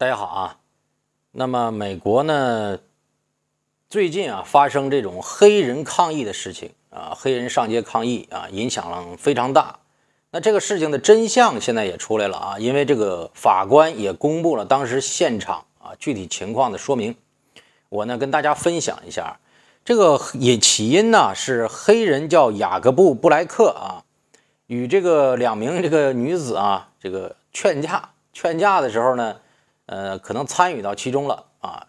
大家好啊，那么美国呢，最近啊发生这种黑人抗议的事情啊，黑人上街抗议啊，影响非常大。那这个事情的真相现在也出来了啊，因为这个法官也公布了当时现场啊具体情况的说明。我呢跟大家分享一下，这个也起因呢是黑人叫雅各布布莱克啊，与这个两名这个女子啊这个劝架，劝架的时候呢。呃，可能参与到其中了啊！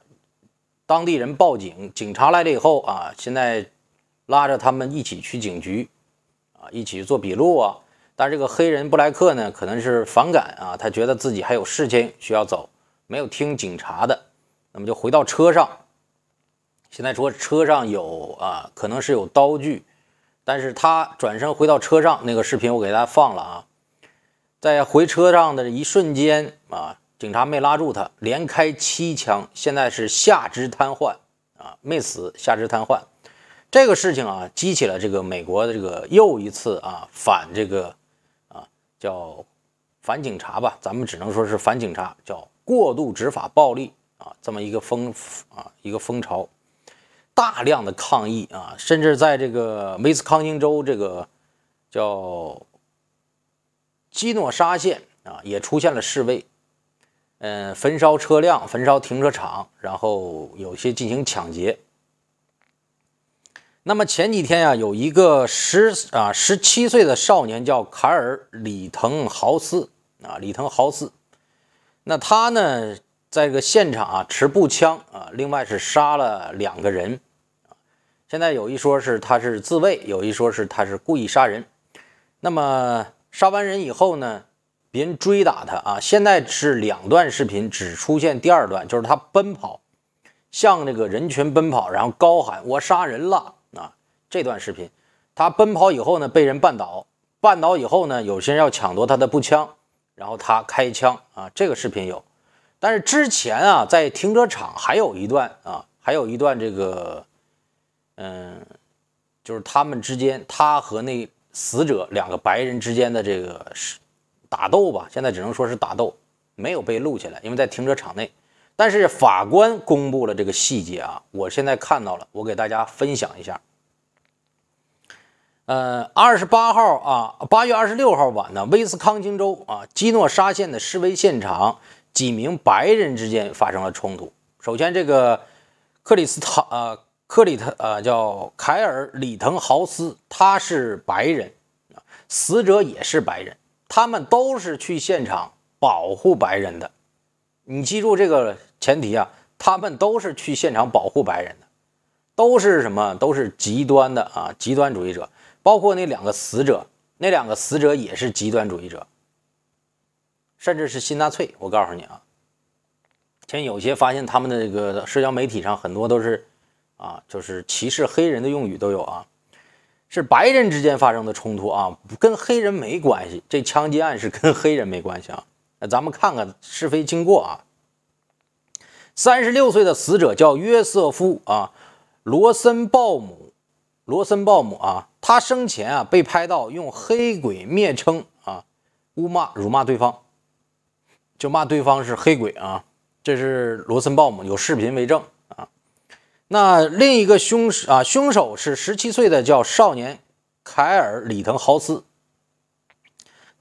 当地人报警，警察来了以后啊，现在拉着他们一起去警局啊，一起做笔录啊。但是这个黑人布莱克呢，可能是反感啊，他觉得自己还有事情需要走，没有听警察的，那么就回到车上。现在说车上有啊，可能是有刀具，但是他转身回到车上那个视频我给大家放了啊，在回车上的一瞬间啊。警察没拉住他，连开七枪，现在是下肢瘫痪啊，没死，下肢瘫痪。这个事情啊，激起了这个美国的这个又一次啊反这个啊叫反警察吧，咱们只能说是反警察，叫过度执法暴力啊，这么一个风啊一个风潮，大量的抗议啊，甚至在这个威斯康星州这个叫基诺沙县啊，也出现了示威。呃，焚烧车辆，焚烧停车场，然后有些进行抢劫。那么前几天啊，有一个十啊十七岁的少年叫卡尔·里滕豪斯啊，里滕豪斯。那他呢，在这个现场啊，持步枪啊，另外是杀了两个人。现在有一说是他是自卫，有一说是他是故意杀人。那么杀完人以后呢？别人追打他啊！现在是两段视频，只出现第二段，就是他奔跑，向这个人群奔跑，然后高喊“我杀人了”啊！这段视频，他奔跑以后呢，被人绊倒，绊倒以后呢，有些人要抢夺他的步枪，然后他开枪啊！这个视频有，但是之前啊，在停车场还有一段啊，还有一段这个，嗯，就是他们之间，他和那死者两个白人之间的这个是。打斗吧，现在只能说是打斗，没有被录下来，因为在停车场内。但是法官公布了这个细节啊，我现在看到了，我给大家分享一下。呃，二十八号啊，八月二十六号晚呢，威斯康星州啊，基诺沙县的示威现场，几名白人之间发生了冲突。首先，这个克里斯塔呃，克里特呃，叫凯尔·里滕豪斯，他是白人，死者也是白人。他们都是去现场保护白人的，你记住这个前提啊，他们都是去现场保护白人的，都是什么？都是极端的啊，极端主义者，包括那两个死者，那两个死者也是极端主义者，甚至是新纳粹。我告诉你啊，前有些发现他们的这个社交媒体上很多都是啊，就是歧视黑人的用语都有啊。是白人之间发生的冲突啊，跟黑人没关系。这枪击案是跟黑人没关系啊。那咱们看看是非经过啊。三十六岁的死者叫约瑟夫啊，罗森鲍姆，罗森鲍姆啊，他生前啊被拍到用黑鬼蔑称啊污骂辱骂对方，就骂对方是黑鬼啊。这是罗森鲍姆有视频为证。那另一个凶手啊，凶手是十七岁的叫少年凯尔·里滕豪斯，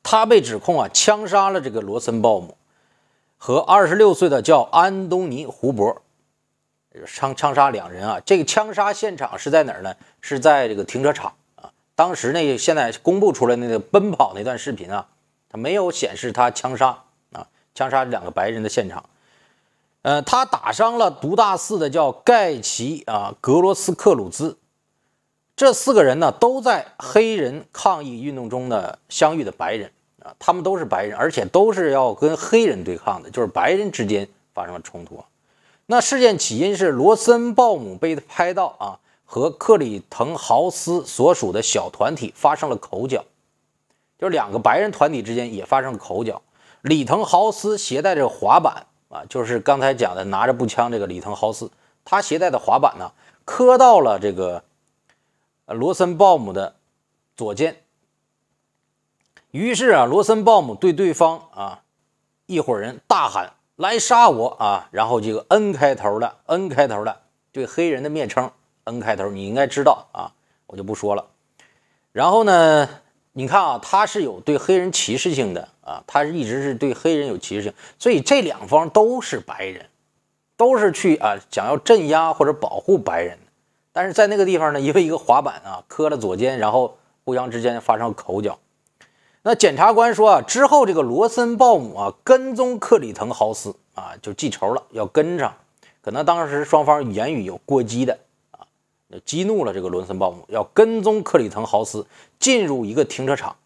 他被指控啊枪杀了这个罗森鲍姆和二十六岁的叫安东尼·胡博，枪枪杀两人啊。这个枪杀现场是在哪儿呢？是在这个停车场啊。当时个现在公布出来那个奔跑那段视频啊，它没有显示他枪杀啊枪杀两个白人的现场。呃，他打伤了读大四的叫盖奇啊格罗斯克鲁兹，这四个人呢都在黑人抗议运动中呢相遇的白人啊，他们都是白人，而且都是要跟黑人对抗的，就是白人之间发生了冲突。那事件起因是罗森鲍姆被拍到啊和克里滕豪斯所属的小团体发生了口角，就是两个白人团体之间也发生了口角。里滕豪斯携带着滑板。啊，就是刚才讲的拿着步枪这个里藤豪斯，他携带的滑板呢磕到了这个罗森鲍姆的左肩。于是啊，罗森鲍姆对对方啊一伙人大喊：“来杀我啊！”然后这个 N 开头的 N 开头的对黑人的蔑称，N 开头你应该知道啊，我就不说了。然后呢，你看啊，他是有对黑人歧视性的。啊，他一直是对黑人有歧视性，所以这两方都是白人，都是去啊想要镇压或者保护白人。但是在那个地方呢，因为一个滑板啊磕了左肩，然后互相之间发生口角。那检察官说啊，之后这个罗森鲍姆啊跟踪克里滕豪斯啊就记仇了，要跟上。可能当时双方言语有过激的啊，激怒了这个罗森鲍姆，要跟踪克里滕豪斯进入一个停车场。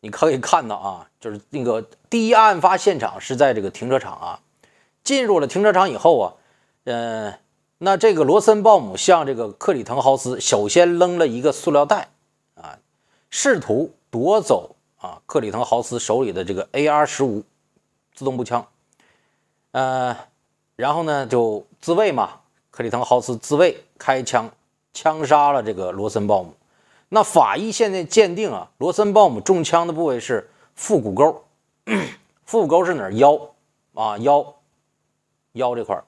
你可以看到啊，就是那个第一案发现场是在这个停车场啊。进入了停车场以后啊，嗯，那这个罗森鲍姆向这个克里滕豪斯首先扔了一个塑料袋啊，试图夺走啊克里滕豪斯手里的这个 AR 十五自动步枪。呃，然后呢就自卫嘛，克里滕豪斯自卫开枪，枪杀了这个罗森鲍姆。那法医现在鉴定啊，罗森鲍姆中枪的部位是腹股沟，腹股沟是哪？腰啊腰，腰这块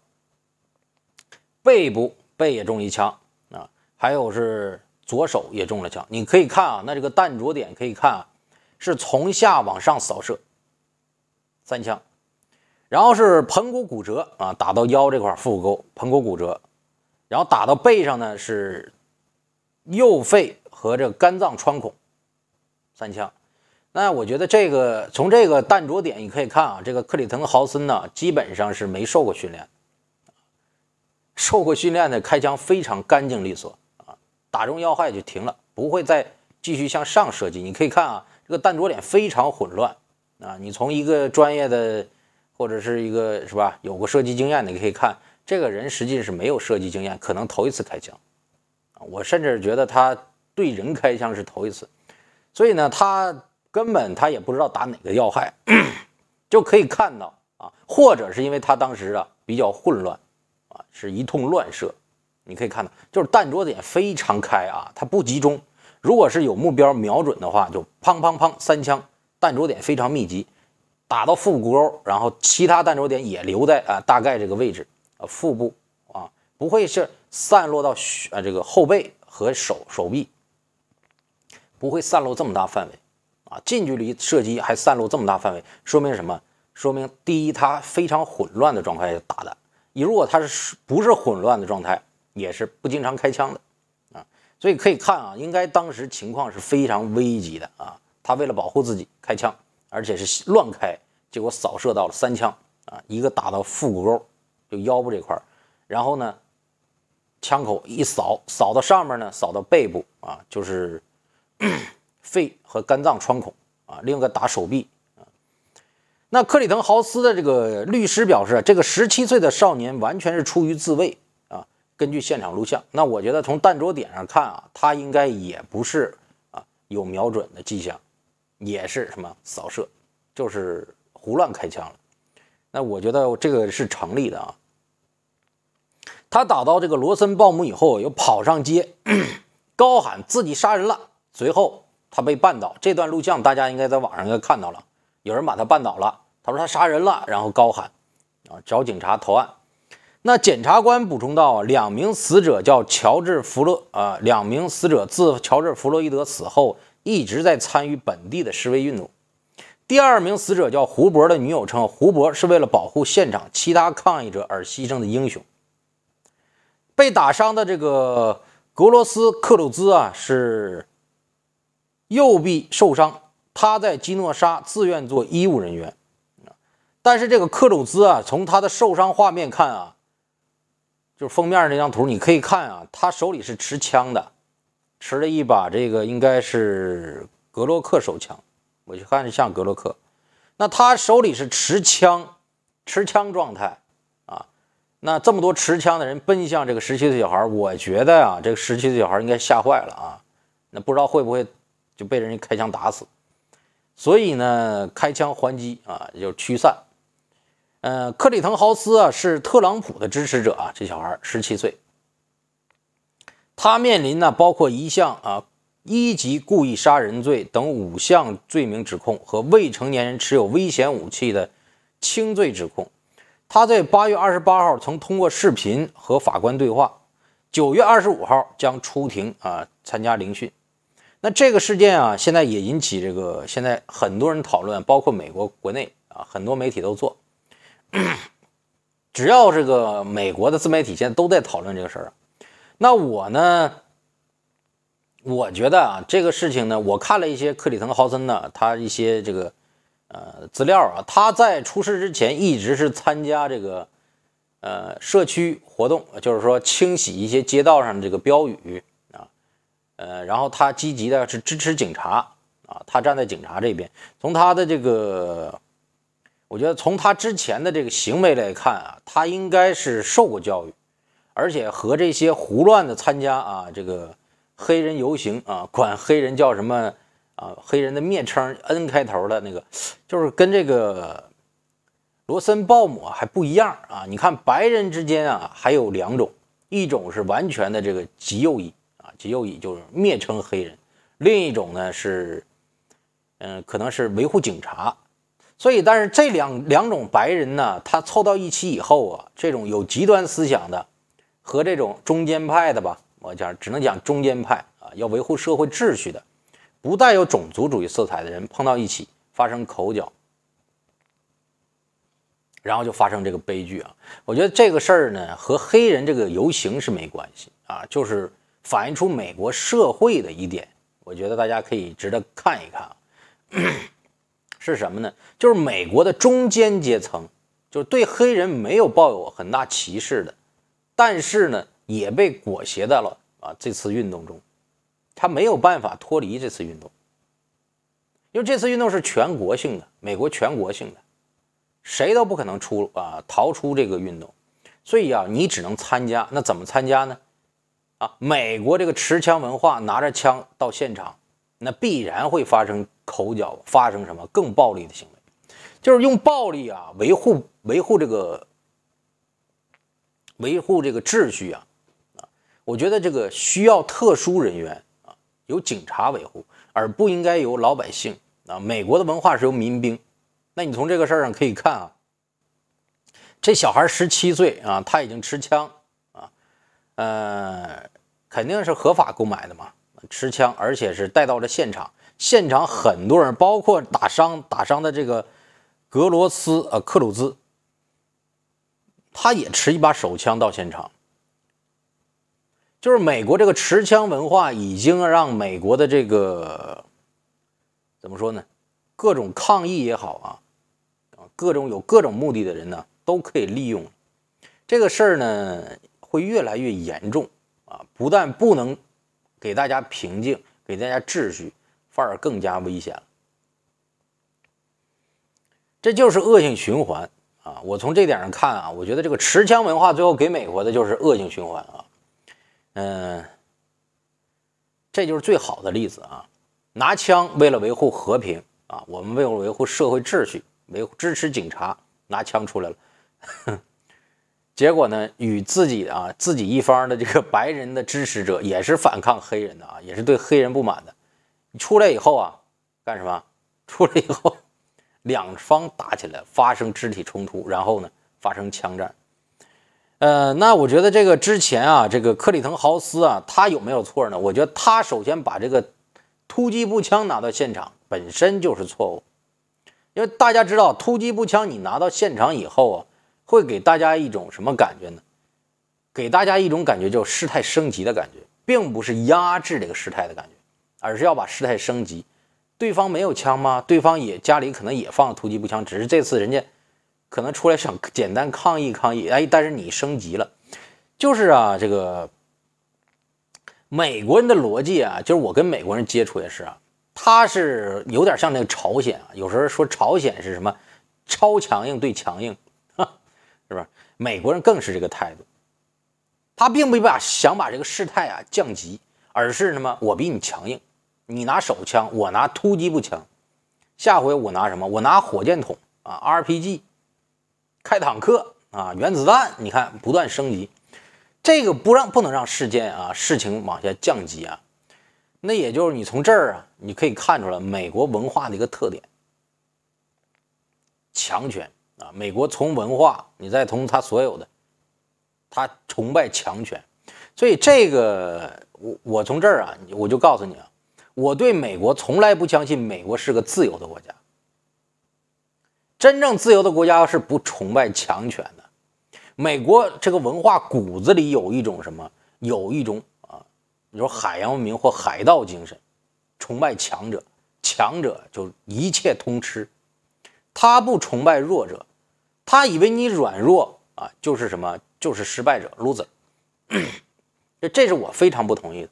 背部背也中一枪啊，还有是左手也中了枪。你可以看啊，那这个弹着点可以看啊，是从下往上扫射，三枪，然后是盆骨骨折啊，打到腰这块腹股沟，盆骨骨折，然后打到背上呢是右肺。和这肝脏穿孔，三枪。那我觉得这个从这个弹着点，你可以看啊，这个克里滕豪森呢，基本上是没受过训练。受过训练的开枪非常干净利索啊，打中要害就停了，不会再继续向上射击。你可以看啊，这个弹着点非常混乱啊。你从一个专业的或者是一个是吧，有过射击经验的，你可以看这个人实际是没有射击经验，可能头一次开枪。我甚至觉得他。对人开枪是头一次，所以呢，他根本他也不知道打哪个要害，就可以看到啊，或者是因为他当时啊比较混乱啊，是一通乱射，你可以看到就是弹着点非常开啊，它不集中。如果是有目标瞄准的话，就砰砰砰三枪，弹着点非常密集，打到腹股沟，然后其他弹着点也留在啊大概这个位置啊腹部啊，不会是散落到啊这个后背和手手臂。不会散落这么大范围，啊，近距离射击还散落这么大范围，说明什么？说明第一，他非常混乱的状态下打的；你如果他是不是混乱的状态，也是不经常开枪的，啊，所以可以看啊，应该当时情况是非常危急的啊，他为了保护自己开枪，而且是乱开，结果扫射到了三枪啊，一个打到腹股沟，就腰部这块儿，然后呢，枪口一扫扫到上面呢，扫到背部啊，就是。肺和肝脏穿孔啊，另一个打手臂啊。那克里滕豪斯的这个律师表示，这个十七岁的少年完全是出于自卫啊。根据现场录像，那我觉得从弹着点上看啊，他应该也不是啊有瞄准的迹象，也是什么扫射，就是胡乱开枪了。那我觉得这个是成立的啊。他打到这个罗森鲍姆以后，又跑上街，高喊自己杀人了。随后他被绊倒，这段录像大家应该在网上应该看到了。有人把他绊倒了，他说他杀人了，然后高喊：“啊，找警察投案。”那检察官补充道：“两名死者叫乔治·弗洛，呃，两名死者自乔治·弗洛伊德死后一直在参与本地的示威运动。第二名死者叫胡博的女友称，胡博是为了保护现场其他抗议者而牺牲的英雄。被打伤的这个格罗斯克鲁兹啊是。”右臂受伤，他在基诺沙自愿做医务人员。但是这个克鲁兹啊，从他的受伤画面看啊，就是封面那张图，你可以看啊，他手里是持枪的，持了一把这个应该是格洛克手枪，我就看着像格洛克。那他手里是持枪，持枪状态啊。那这么多持枪的人奔向这个十七岁小孩，我觉得啊，这个十七岁小孩应该吓坏了啊。那不知道会不会。就被人开枪打死，所以呢，开枪还击啊，就驱散。呃，克里滕豪斯啊，是特朗普的支持者啊，这小孩十七岁，他面临呢包括一项啊一级故意杀人罪等五项罪名指控和未成年人持有危险武器的轻罪指控。他在八月二十八号曾通过视频和法官对话，九月二十五号将出庭啊参加聆讯。那这个事件啊，现在也引起这个现在很多人讨论，包括美国国内啊，很多媒体都做，只要这个美国的自媒体现在都在讨论这个事儿。那我呢，我觉得啊，这个事情呢，我看了一些克里滕豪森呢，他一些这个呃资料啊，他在出事之前一直是参加这个呃社区活动，就是说清洗一些街道上的这个标语。呃，然后他积极的是支持警察啊，他站在警察这边。从他的这个，我觉得从他之前的这个行为来看啊，他应该是受过教育，而且和这些胡乱的参加啊这个黑人游行啊，管黑人叫什么啊黑人的蔑称 N 开头的那个，就是跟这个罗森鲍姆还不一样啊。你看白人之间啊，还有两种，一种是完全的这个极右翼。其右翼就是蔑称黑人，另一种呢是，嗯，可能是维护警察，所以但是这两两种白人呢，他凑到一起以后啊，这种有极端思想的和这种中间派的吧，我讲只能讲中间派啊，要维护社会秩序的，不带有种族主义色彩的人碰到一起发生口角，然后就发生这个悲剧啊。我觉得这个事儿呢和黑人这个游行是没关系啊，就是。反映出美国社会的一点，我觉得大家可以值得看一看啊，是什么呢？就是美国的中间阶层，就是对黑人没有抱有很大歧视的，但是呢，也被裹挟在了啊这次运动中，他没有办法脱离这次运动，因为这次运动是全国性的，美国全国性的，谁都不可能出啊逃出这个运动，所以啊，你只能参加，那怎么参加呢？啊，美国这个持枪文化，拿着枪到现场，那必然会发生口角，发生什么更暴力的行为，就是用暴力啊维护维护这个维护这个秩序啊啊！我觉得这个需要特殊人员啊，有警察维护，而不应该由老百姓啊。美国的文化是由民兵，那你从这个事儿上可以看啊，这小孩十七岁啊，他已经持枪。呃，肯定是合法购买的嘛，持枪，而且是带到了现场。现场很多人，包括打伤打伤的这个格罗斯啊克鲁兹，他也持一把手枪到现场。就是美国这个持枪文化，已经让美国的这个怎么说呢？各种抗议也好啊啊，各种有各种目的的人呢，都可以利用这个事儿呢。会越来越严重啊！不但不能给大家平静，给大家秩序，反而更加危险了。这就是恶性循环啊！我从这点上看啊，我觉得这个持枪文化最后给美国的就是恶性循环啊。嗯，这就是最好的例子啊！拿枪为了维护和平啊，我们为了维护社会秩序，维护支持警察，拿枪出来了。结果呢，与自己啊自己一方的这个白人的支持者也是反抗黑人的啊，也是对黑人不满的。你出来以后啊，干什么？出来以后，两方打起来，发生肢体冲突，然后呢，发生枪战。呃，那我觉得这个之前啊，这个克里滕豪斯啊，他有没有错呢？我觉得他首先把这个突击步枪拿到现场本身就是错误，因为大家知道突击步枪你拿到现场以后啊。会给大家一种什么感觉呢？给大家一种感觉叫事态升级的感觉，并不是压制这个事态的感觉，而是要把事态升级。对方没有枪吗？对方也家里可能也放突击步枪，只是这次人家可能出来想简单抗议抗议。哎，但是你升级了，就是啊，这个美国人的逻辑啊，就是我跟美国人接触也是啊，他是有点像那个朝鲜啊，有时候说朝鲜是什么超强硬对强硬。美国人更是这个态度，他并不把想把这个事态啊降级，而是什么？我比你强硬，你拿手枪，我拿突击步枪，下回我拿什么？我拿火箭筒啊，RPG，开坦克啊，原子弹，你看不断升级，这个不让不能让事件啊事情往下降级啊，那也就是你从这儿啊，你可以看出来美国文化的一个特点：强权。啊，美国从文化，你再从他所有的，他崇拜强权，所以这个我我从这儿啊，我就告诉你啊，我对美国从来不相信，美国是个自由的国家。真正自由的国家是不崇拜强权的。美国这个文化骨子里有一种什么？有一种啊，你说海洋文明或海盗精神，崇拜强者，强者就一切通吃，他不崇拜弱者。他以为你软弱啊，就是什么，就是失败者，loser。这这是我非常不同意的。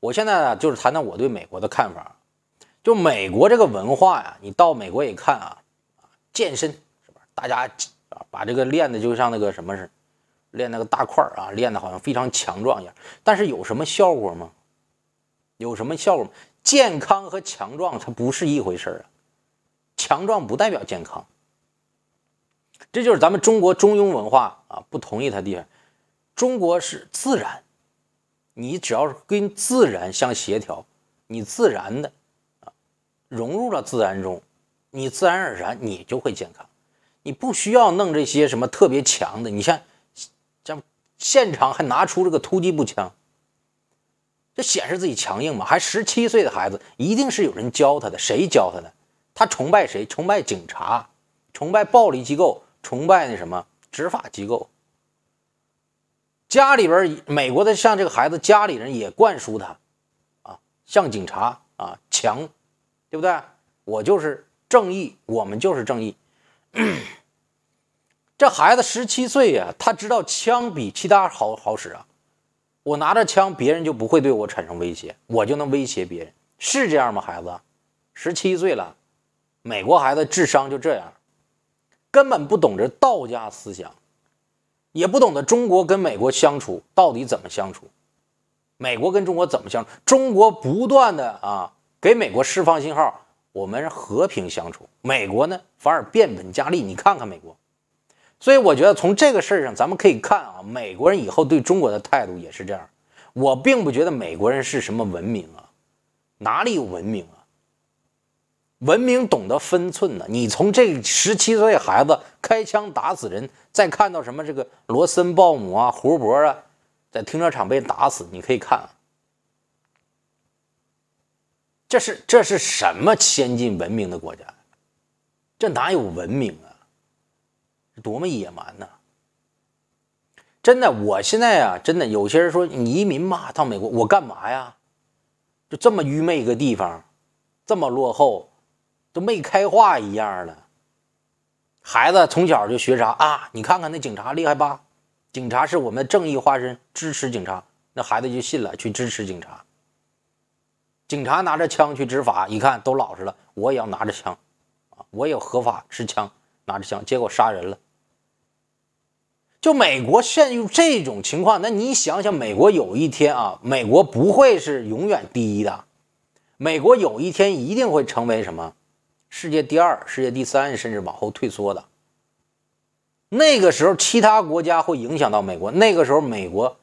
我现在呢，就是谈谈我对美国的看法。就美国这个文化呀，你到美国一看啊，健身是吧？大家啊，把这个练的就像那个什么似的，练那个大块啊，练的好像非常强壮一样。但是有什么效果吗？有什么效果吗？健康和强壮它不是一回事啊，强壮不代表健康。这就是咱们中国中庸文化啊，不同意他地方。中国是自然，你只要是跟自然相协调，你自然的啊，融入了自然中，你自然而然你就会健康，你不需要弄这些什么特别强的。你像，像现场还拿出这个突击步枪，这显示自己强硬嘛？还十七岁的孩子，一定是有人教他的，谁教他的？他崇拜谁？崇拜警察？崇拜暴力机构？崇拜那什么执法机构，家里边美国的像这个孩子家里人也灌输他，啊，像警察啊强，对不对？我就是正义，我们就是正义。这孩子十七岁呀，他知道枪比其他好好使啊，我拿着枪，别人就不会对我产生威胁，我就能威胁别人，是这样吗？孩子，十七岁了，美国孩子智商就这样。根本不懂这道家思想，也不懂得中国跟美国相处到底怎么相处，美国跟中国怎么相处？中国不断的啊给美国释放信号，我们和平相处，美国呢反而变本加厉。你看看美国，所以我觉得从这个事儿上，咱们可以看啊，美国人以后对中国的态度也是这样。我并不觉得美国人是什么文明啊，哪里有文明啊？文明懂得分寸呢。你从这十七岁孩子开枪打死人，再看到什么这个罗森鲍姆啊、胡伯啊，在停车场被打死，你可以看，这是这是什么先进文明的国家？这哪有文明啊？多么野蛮呢！真的，我现在啊，真的有些人说移民吧，到美国我干嘛呀？就这么愚昧一个地方，这么落后。都没开化一样了。孩子从小就学啥啊？你看看那警察厉害吧？警察是我们正义化身，支持警察，那孩子就信了，去支持警察。警察拿着枪去执法，一看都老实了，我也要拿着枪啊，我也合法持枪，拿着枪，结果杀人了。就美国陷入这种情况，那你想想，美国有一天啊，美国不会是永远第一的，美国有一天一定会成为什么？世界第二、世界第三，甚至往后退缩的。那个时候，其他国家会影响到美国。那个时候，美国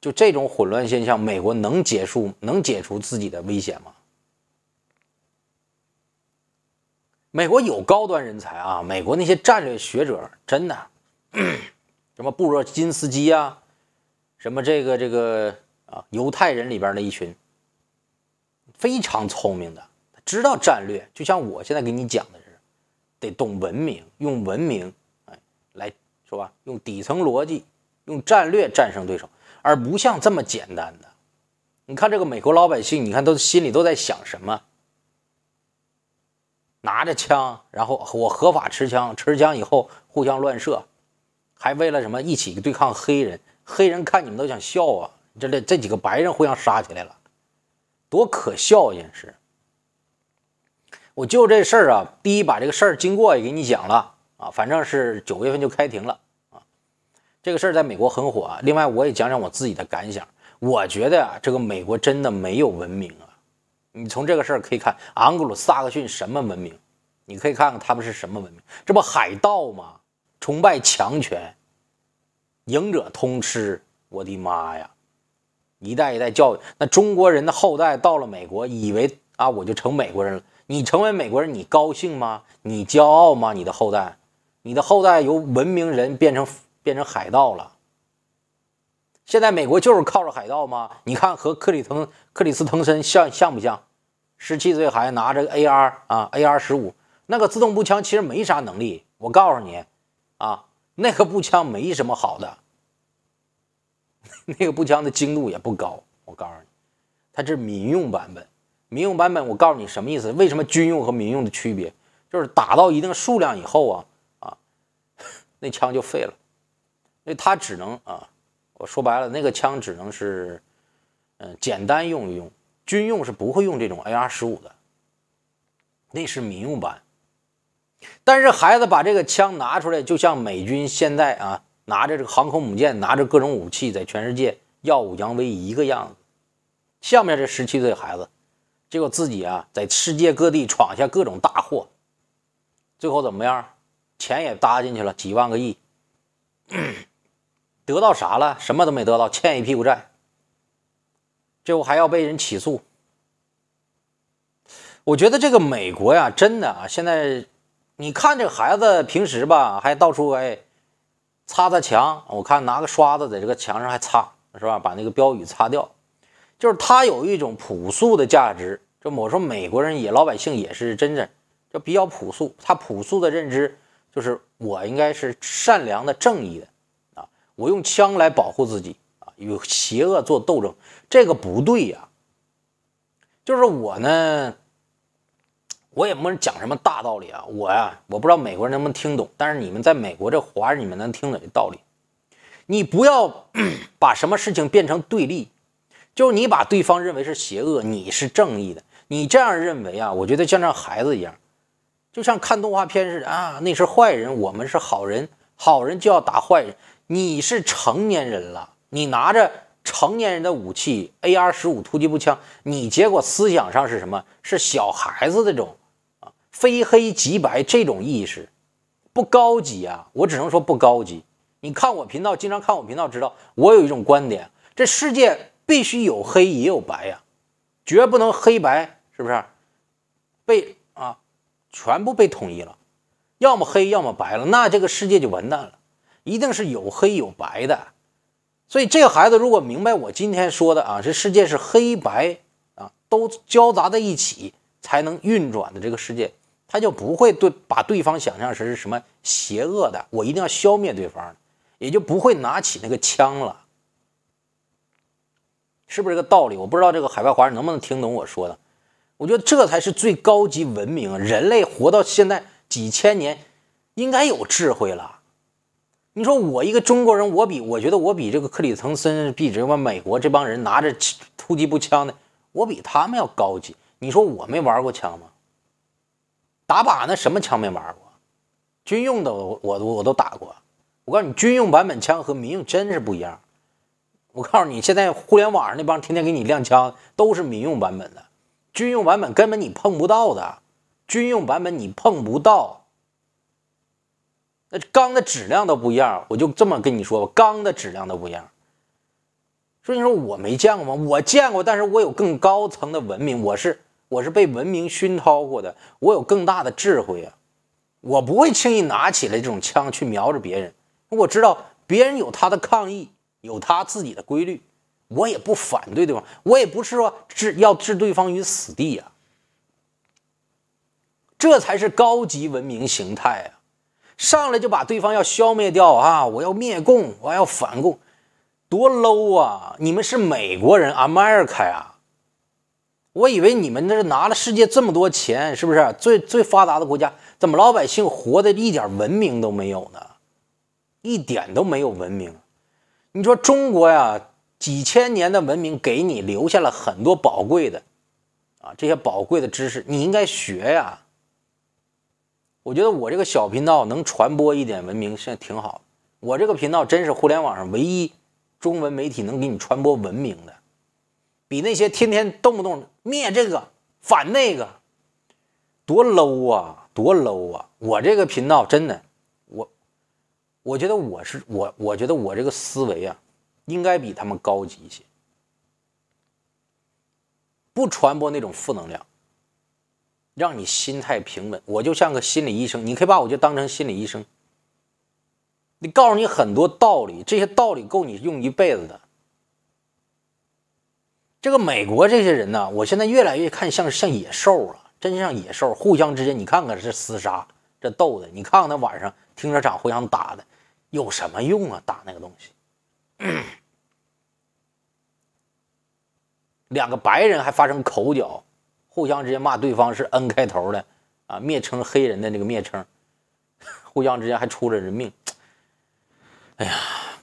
就这种混乱现象，美国能结束、能解除自己的危险吗？美国有高端人才啊！美国那些战略学者真的，什么布热金斯基啊，什么这个这个啊，犹太人里边的一群非常聪明的。知道战略，就像我现在给你讲的是，得懂文明，用文明哎来是吧？用底层逻辑，用战略战胜对手，而不像这么简单的。你看这个美国老百姓，你看都心里都在想什么？拿着枪，然后我合法持枪，持枪以后互相乱射，还为了什么一起对抗黑人？黑人看你们都想笑啊！这这这几个白人互相杀起来了，多可笑啊！是。件事。我就这事儿啊，第一把这个事儿经过也给你讲了啊，反正是九月份就开庭了啊。这个事儿在美国很火啊。另外，我也讲讲我自己的感想。我觉得啊，这个美国真的没有文明啊。你从这个事儿可以看，昂格鲁萨克逊什么文明？你可以看看他们是什么文明，这不海盗吗？崇拜强权，赢者通吃。我的妈呀！一代一代教育，那中国人的后代到了美国，以为啊我就成美国人了。你成为美国人，你高兴吗？你骄傲吗？你的后代，你的后代由文明人变成变成海盗了。现在美国就是靠着海盗吗？你看和克里滕克里斯滕森像像不像？十七岁还拿着 AR 啊，AR 十五那个自动步枪，其实没啥能力。我告诉你，啊，那个步枪没什么好的，那个步枪的精度也不高。我告诉你，它是民用版本。民用版本，我告诉你什么意思？为什么军用和民用的区别？就是打到一定数量以后啊啊，那枪就废了，那以它只能啊，我说白了，那个枪只能是嗯简单用一用。军用是不会用这种 AR 十五的，那是民用版。但是孩子把这个枪拿出来，就像美军现在啊拿着这个航空母舰，拿着各种武器在全世界耀武扬威一个样子，像不像这十七岁孩子？结果自己啊，在世界各地闯下各种大祸，最后怎么样？钱也搭进去了几万个亿，得到啥了？什么都没得到，欠一屁股债。最后还要被人起诉。我觉得这个美国呀，真的啊，现在你看这孩子平时吧，还到处哎擦擦墙，我看拿个刷子在这个墙上还擦，是吧？把那个标语擦掉。就是他有一种朴素的价值，就我说美国人也老百姓也是真的，就比较朴素。他朴素的认知就是我应该是善良的、正义的啊！我用枪来保护自己啊，与邪恶做斗争，这个不对呀。就是我呢，我也没讲什么大道理啊。我呀，我不知道美国人能不能听懂，但是你们在美国这华人，你们能听懂的道理？你不要把什么事情变成对立。就是你把对方认为是邪恶，你是正义的，你这样认为啊？我觉得像这孩子一样，就像看动画片似的啊，那是坏人，我们是好人，好人就要打坏人。你是成年人了，你拿着成年人的武器 A R 十五突击步枪，你结果思想上是什么？是小孩子那种啊，非黑即白这种意识，不高级啊！我只能说不高级。你看我频道，经常看我频道，知道我有一种观点，这世界。必须有黑也有白呀，绝不能黑白是不是？被啊全部被统一了，要么黑要么白了，那这个世界就完蛋了。一定是有黑有白的，所以这个孩子如果明白我今天说的啊，这世界是黑白啊都交杂在一起才能运转的这个世界，他就不会对把对方想象成是什么邪恶的，我一定要消灭对方，也就不会拿起那个枪了。是不是这个道理？我不知道这个海外华人能不能听懂我说的。我觉得这才是最高级文明。人类活到现在几千年，应该有智慧了。你说我一个中国人，我比我觉得我比这个克里滕森、比这帮美国这帮人拿着突击步枪的，我比他们要高级。你说我没玩过枪吗？打靶那什么枪没玩过？军用的我都我都打过。我告诉你，军用版本枪和民用真是不一样。我告诉你，现在互联网上那帮天天给你亮枪，都是民用版本的，军用版本根本你碰不到的。军用版本你碰不到，那钢的质量都不一样。我就这么跟你说吧，钢的质量都不一样。所以你说我没见过吗？我见过，但是我有更高层的文明，我是我是被文明熏陶过的，我有更大的智慧啊，我不会轻易拿起来这种枪去瞄着别人，我知道别人有他的抗议。有他自己的规律，我也不反对对方，我也不是说置要置对方于死地呀。这才是高级文明形态啊！上来就把对方要消灭掉啊！我要灭共，我要反共，多 low 啊！你们是美国人，America 啊！我以为你们那是拿了世界这么多钱，是不是最最发达的国家？怎么老百姓活的一点文明都没有呢？一点都没有文明。你说中国呀，几千年的文明给你留下了很多宝贵的，啊，这些宝贵的知识你应该学呀。我觉得我这个小频道能传播一点文明，现在挺好。我这个频道真是互联网上唯一中文媒体能给你传播文明的，比那些天天动不动灭这个反那个，多 low 啊，多 low 啊！我这个频道真的。我觉得我是我，我觉得我这个思维啊，应该比他们高级一些。不传播那种负能量，让你心态平稳。我就像个心理医生，你可以把我就当成心理医生。你告诉你很多道理，这些道理够你用一辈子的。这个美国这些人呢，我现在越来越看像像野兽了，真像野兽，互相之间你看看是厮杀，这斗的，你看看他晚上停车场互相打的。有什么用啊？打那个东西，两个白人还发生口角，互相之间骂对方是 N 开头的啊，蔑称黑人的那个蔑称，互相之间还出了人命。哎呀，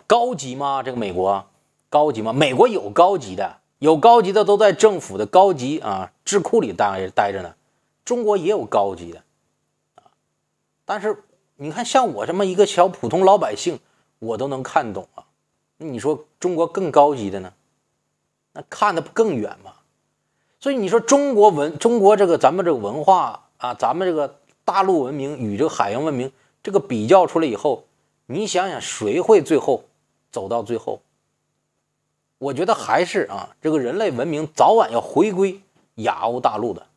高级吗？这个美国高级吗？美国有高级的，有高级的都在政府的高级啊智库里待待着呢。中国也有高级的但是。你看，像我这么一个小普通老百姓，我都能看懂啊。那你说中国更高级的呢？那看得不更远吗？所以你说中国文，中国这个咱们这个文化啊，咱们这个大陆文明与这个海洋文明这个比较出来以后，你想想谁会最后走到最后？我觉得还是啊，这个人类文明早晚要回归亚欧大陆的。